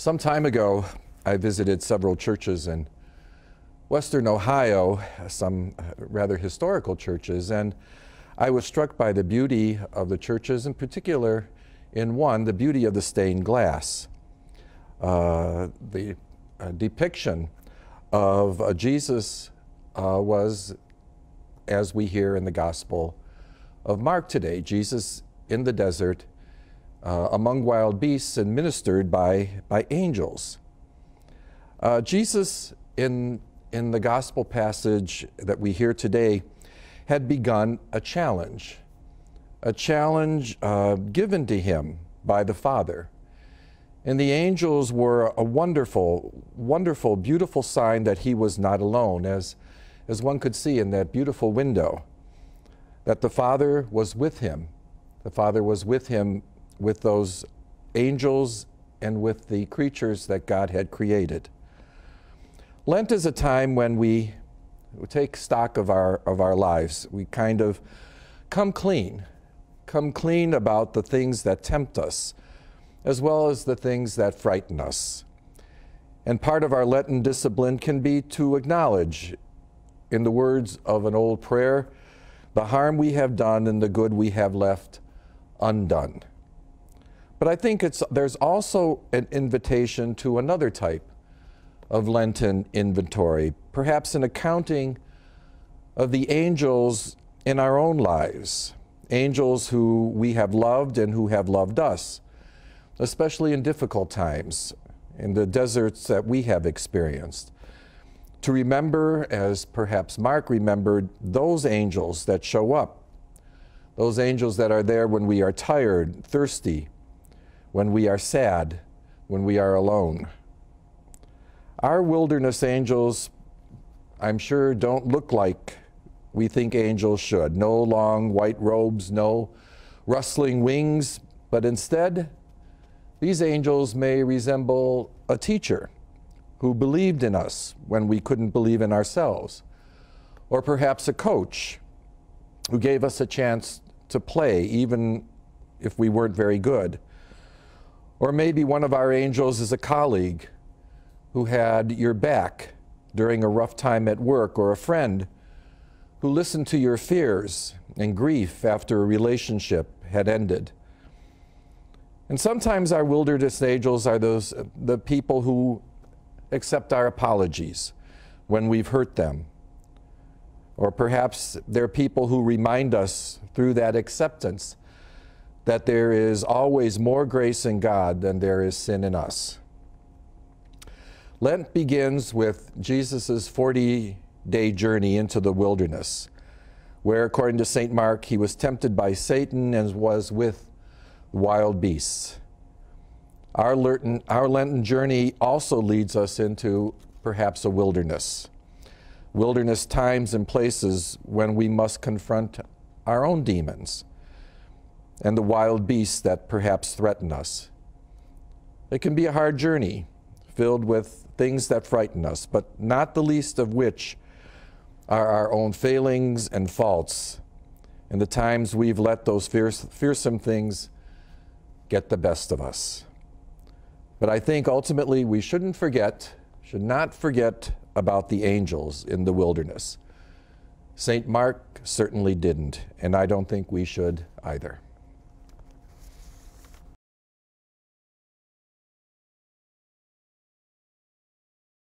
Some time ago, I visited several churches in Western Ohio, some uh, rather historical churches, and I was struck by the beauty of the churches, in particular, in one, the beauty of the stained glass. Uh, the uh, depiction of uh, Jesus uh, was, as we hear in the Gospel of Mark today, Jesus in the desert uh, among wild beasts and ministered by, by angels. Uh, Jesus, in, in the gospel passage that we hear today, had begun a challenge, a challenge uh, given to him by the Father. And the angels were a wonderful, wonderful, beautiful sign that he was not alone, as, as one could see in that beautiful window, that the Father was with him. The Father was with him with those angels and with the creatures that God had created. Lent is a time when we take stock of our, of our lives. We kind of come clean, come clean about the things that tempt us, as well as the things that frighten us. And part of our Lenten discipline can be to acknowledge, in the words of an old prayer, the harm we have done and the good we have left undone. But I think it's, there's also an invitation to another type of Lenten inventory, perhaps an accounting of the angels in our own lives, angels who we have loved and who have loved us, especially in difficult times, in the deserts that we have experienced. To remember, as perhaps Mark remembered, those angels that show up, those angels that are there when we are tired, thirsty, when we are sad, when we are alone. Our wilderness angels, I'm sure, don't look like we think angels should. No long white robes, no rustling wings, but instead, these angels may resemble a teacher who believed in us when we couldn't believe in ourselves, or perhaps a coach who gave us a chance to play even if we weren't very good, or maybe one of our angels is a colleague who had your back during a rough time at work, or a friend who listened to your fears and grief after a relationship had ended. And sometimes our wilderness angels are those the people who accept our apologies when we've hurt them. Or perhaps they're people who remind us through that acceptance that there is always more grace in God than there is sin in us. Lent begins with Jesus' 40 day journey into the wilderness, where, according to St. Mark, he was tempted by Satan and was with wild beasts. Our Lenten, our Lenten journey also leads us into perhaps a wilderness, wilderness times and places when we must confront our own demons and the wild beasts that perhaps threaten us. It can be a hard journey, filled with things that frighten us, but not the least of which are our own failings and faults, and the times we've let those fierce, fearsome things get the best of us. But I think ultimately we shouldn't forget, should not forget about the angels in the wilderness. St. Mark certainly didn't, and I don't think we should either.